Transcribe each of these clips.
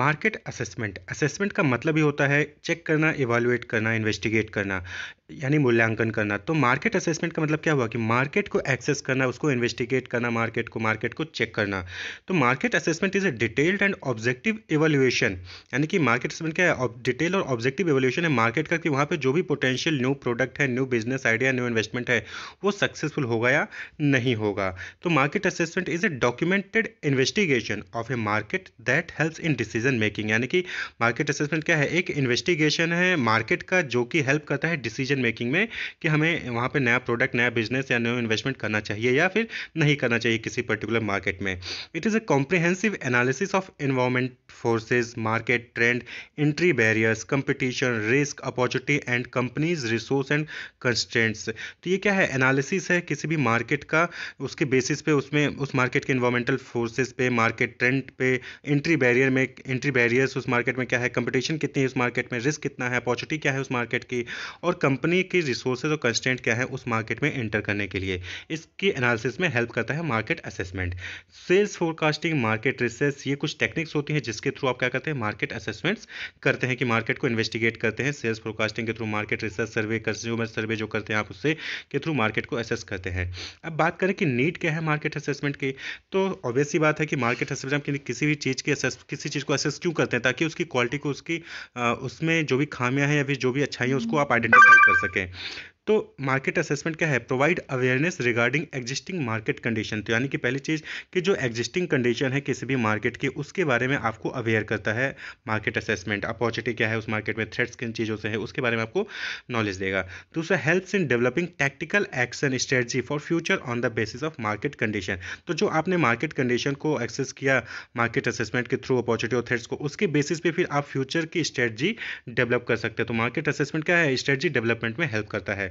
market assessment assessment का मतलब ही होता है चेक करना इवालुएट करना इन्वेस्टिगेट करना यानी मूल्यांकन करना तो मार्केट असेसमेंट का मतलब क्या हुआ कि मार्केट को एक्सेस करना उसको इन्वेस्टिगेट करना मार्केट को मार्केट को चेक करना तो market assessment is a detailed and objective evolution यानी कि मार्केट असेसमेंट क्या है डिटेल और ऑब्जेक्टिव एवोल्यूशन है मार्केट का कि वहाँ पर जो भी पोटेंशियल न्यू प्रोडक्ट है new business idea new investment है वो सक्सेसफुल होगा या नहीं होगा तो market assessment is a documented investigation of a market that helps in decision making यानी कि मार्केट असेसमेंट क्या है एक इन्वेस्टिगेशन है मार्केट का जो कि हेल्प करता है डिसीजन मेकिंग में कि हमें वहाँ पर नया प्रोडक्ट नया बिजनेस या न्यू इन्वेस्टमेंट करना चाहिए या फिर नहीं करना चाहिए किसी पर्टिकुलर मार्केट में it is a comprehensive analysis of environment forces market trend entry barriers competition risk opportunity and companies resource and constants तो ये क्या है एनालिसिस है किसी भी मार्केट का उसके बेसिस पे उसमें उस मार्केट के इन्वायरमेंटल फोर्सेस पे मार्केट ट्रेंड पे एंट्री बैरियर में एंट्री बैरियर्स उस मार्केट में क्या है कंपटीशन कितनी है उस मार्केट में रिस्क कितना है अपॉर्चुनिटी क्या है उस मार्केट की और कंपनी कंपनी की रिसोर्सेज और कंस्टेंट क्या है उस मार्केट में एंटर करने के लिए इसकी एनालिसिस में हेल्प करता है market assessment sales forecasting market research ये कुछ टेक्निक्स होती हैं जिसके थ्रू आप क्या करते हैं मार्केट असेसमेंट्स करते हैं कि मार्केट को इन्वेस्टिगेट करते हैं सेल्स फोरकास्टिंग के through market research survey consumer survey जो करते हैं आप उससे के थ्रू मार्केट को असेस करते हैं अब बात करें कि नीड क्या है मार्केट असेसमेंट की तो ऑब्वियसली बात है कि मार्केट असेसमेंट हम किसी भी चीज़ की असेस किसी चीज़ को असेस क्यों करते हैं ताकि उसकी क्वालिटी को उसकी उसमें जो भी खामियाँ हैं या फिर जो भी है उसको आप आइडेंटिफाई कर कर सकें तो मार्केट असेसमेंट क्या है provide awareness regarding existing market condition तो यानी कि पहली चीज़ कि जो एग्जिस्टिंग कंडीशन है किसी भी मार्केट की उसके बारे में आपको अवेयर करता है मार्केट असेसमेंट अपॉर्चुनिटी क्या है उस मार्केट में थ्रेड्स किन चीज़ों से है उसके बारे में आपको नॉलेज देगा दूसरा helps in developing tactical action strategy for future on the basis of market condition तो जो आपने मार्केट कंडीशन को एक्सेस किया मार्केट असेसमेंट के थ्रू अपॉर्चुनिटी और थ्रेड्स को उसके बेसिस पे फिर आप फ्यूचर की स्ट्रेटजी डेवलप कर सकते हैं तो मार्केट असेसमेंट क्या है स्ट्रेटजी डेवलपमेंट में हेल्प करता है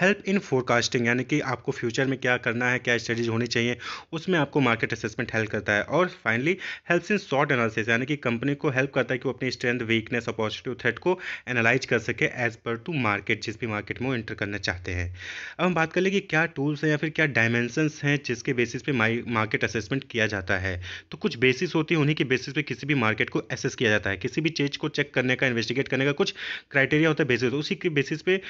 हेल्प इन फोरकास्टिंग यानी कि आपको फ्यूचर में क्या करना है क्या स्टडीज होनी चाहिए उसमें आपको मार्केट असेसमेंट हेल्प करता है और finally help in SWOT analysis यानी कि कंपनी को हेल्प करता है कि वो अपनी स्ट्रेंथ वीकनेस अपॉर्चुनिटी थ्रेट को एनालाइज कर सके एज पर टू मार्केट जिस भी मार्केट में वो एंटर करना चाहते हैं अब हम बात कर लें कि क्या टूल्स हैं या फिर क्या डायमेंशंस हैं जिसके बेसिस पे मार्केट असेसमेंट किया जाता है तो कुछ बेसिस होती है उन्हीं के बेसिस पे किसी भी मार्केट को असेस किया जाता है किसी भी चीज़ को चेक करने का इन्वेस्टिगेट करने का कुछ क्राइटेरिया होता है बेसिस उसी के बेसिस पे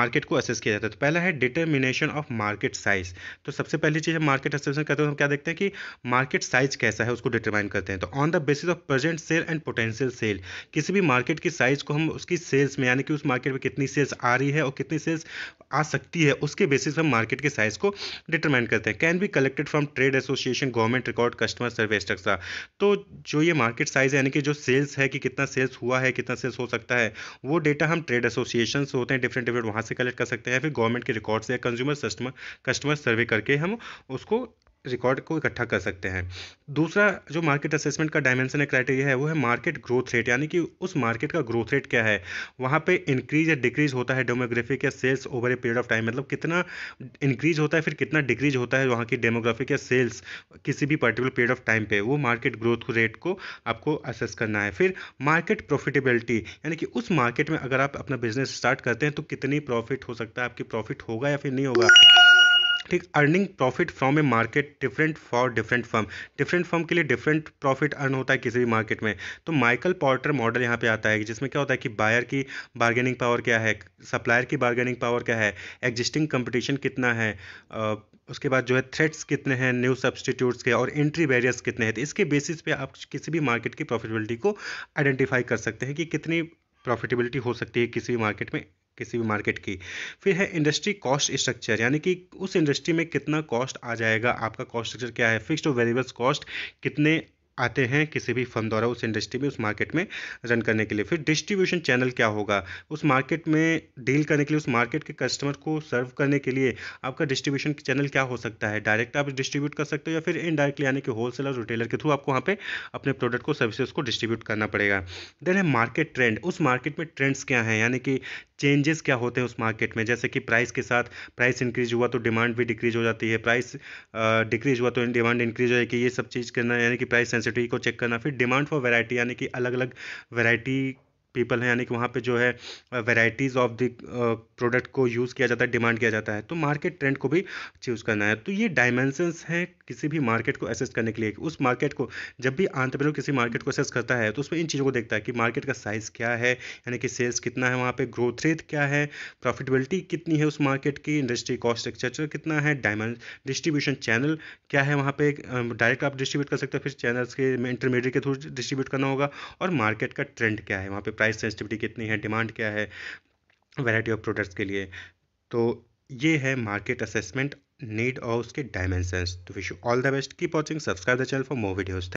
मार्केट को असेस किया जाता है तो पहला है डिटर्मिनेशन ऑफ मार्केट साइज तो सबसे पहली चीज़ हम मार्केट एसेसमेंट करते हैं तो हम क्या देखते हैं कि मार्केट साइज कैसा है उसको डिटरमाइन करते हैं तो on the basis of present sale and potential sale किसी भी मार्केट की साइज़ को हम उसकी सेल्स में यानी कि उस मार्केट में कितनी सेल्स आ रही है और कितनी सेल्स आ सकती है उसके बेसिस हम मार्केट के साइज़ को डिटरमाइन करते हैं can be collected from trade association government record customer survey टक्सा तो जो ये मार्केट साइज़ यानी कि जो सेल्स है कि कितना सेल्स हुआ है कितना सेल्स हो सकता है वो डेटा हम ट्रेड एसोसिएशन होते हैं डिफरेंट डिफरेंट वहाँ से कलेक्ट कर सकते हैं गवर्नमेंट के रिकॉर्ड से या कंज्यूमर कस्टमर कस्टमर सर्वे करके हम उसको रिकॉर्ड को इकट्ठा कर सकते हैं दूसरा जो मार्केट असेसमेंट का डायमेंशन है क्राइटेरिया है वो है मार्केट ग्रोथ रेट यानी कि उस मार्केट का ग्रोथ रेट क्या है वहाँ पे इंक्रीज या डिक्रीज होता है डेमोग्राफिक या sales over a period of time मतलब कितना इंक्रीज होता है फिर कितना डिक्रीज होता है वहाँ की डेमोग्राफिक या सेल्स किसी भी पर्टिकुलर पीरियड ऑफ टाइम पर वो मार्केट ग्रोथ रेट को आपको असेस करना है फिर मार्केट प्रॉफिटेबिलिटी यानी कि उस मार्केट में अगर आप अपना बिजनेस स्टार्ट करते हैं तो कितनी प्रॉफिट हो सकता है आपकी प्रॉफिट होगा या फिर नहीं होगा ठीक earning profit from a market different for different firm different firm के लिए डिफरेंट प्रॉफिट अर्न होता है किसी भी मार्केट में तो माइकल पॉर्टर मॉडल यहाँ पे आता है जिसमें क्या होता है कि बायर की बार्गेनिंग पावर क्या है सप्लायर की बार्गेनिंग पावर क्या है एग्जिस्टिंग कंपटीशन कितना है उसके बाद जो है थ्रेट्स कितने हैं न्यू सब्सटीट्यूट्स के और एंट्री बैरियर्स कितने हैं तो इसके बेसिस पे आप किसी भी मार्केट की प्रॉफिटेबिलिटी को आइडेंटिफाई कर सकते हैं कि कितनी प्रॉफिटेबिलिटी हो सकती है किसी भी मार्केट में किसी भी मार्केट की फिर है इंडस्ट्री कॉस्ट स्ट्रक्चर यानी कि उस इंडस्ट्री में कितना कॉस्ट आ जाएगा आपका कॉस्ट स्ट्रक्चर क्या है फिक्स्ड और वेरिएबल्स कॉस्ट कितने आते हैं किसी भी फर्म द्वारा उस इंडस्ट्री में उस मार्केट में रन करने के लिए फिर डिस्ट्रीब्यूशन चैनल क्या होगा उस मार्केट में डील करने के लिए उस मार्केट के कस्टमर को सर्व करने के लिए आपका डिस्ट्रीब्यूशन चैनल क्या हो सकता है डायरेक्ट आप डिस्ट्रीब्यूट कर सकते हो या फिर इनडायरेक्टली यानी कि होलसेलर रिटेलर के थ्रू आपको वहाँ पर अपने प्रोडक्ट को सर्विसेज को डिस्ट्रीब्यूट करना पड़ेगा देन है मार्केट ट्रेंड उस मार्केट में ट्रेंड्स क्या हैं यानी कि चेंजेस क्या होते हैं उस मार्केट में जैसे कि प्राइस के साथ प्राइस इंक्रीज हुआ तो डिमांड भी डिक्रीज हो जाती है प्राइस डिक्रीज हुआ तो डिमांड इंक्रीज हो जाएगी ये सब चीज़ करना यानी कि प्राइस इंटेंसिटी को चेक करना फिर डिमांड फॉर वैरायटी यानी कि अलग अलग वैरायटी पीपल हैं यानी कि वहाँ पे जो है वेराइटीज़ ऑफ द प्रोडक्ट को यूज़ किया जाता है डिमांड किया जाता है तो मार्केट ट्रेंड को भी चूज़ करना है तो ये डायमेंशंस हैं किसी भी मार्केट को असेस करने के लिए उस मार्केट को जब भी आंतरप्रेनर किसी मार्केट को असेस करता है तो उसमें इन चीज़ों को देखता है कि मार्केट का साइज़ क्या है यानी कि सेल्स कितना है वहाँ पर ग्रोथ रेट क्या है प्रॉफिटेबिलिटी कितनी है उस मार्केट की इंडस्ट्री कॉस्ट स्ट्रक्चर कितना है डायमें डिस्ट्रीब्यूशन चैनल क्या है वहाँ पर डायरेक्ट आप डिस्ट्रीब्यूट कर सकते हो फिर चैनल्स के इंटरमीडिएट के थ्रू डिस्ट्रीब्यूट करना होगा और मार्केट का ट्रेंड क्या है वहाँ पर प्राइस सेंसिटिविटी कितनी है डिमांड क्या है वैरायटी ऑफ प्रोडक्ट्स के लिए तो ये है मार्केट असेसमेंट नीड और उसके डायमेंशंस तो wish you all the best keep watching subscribe the channel for more videos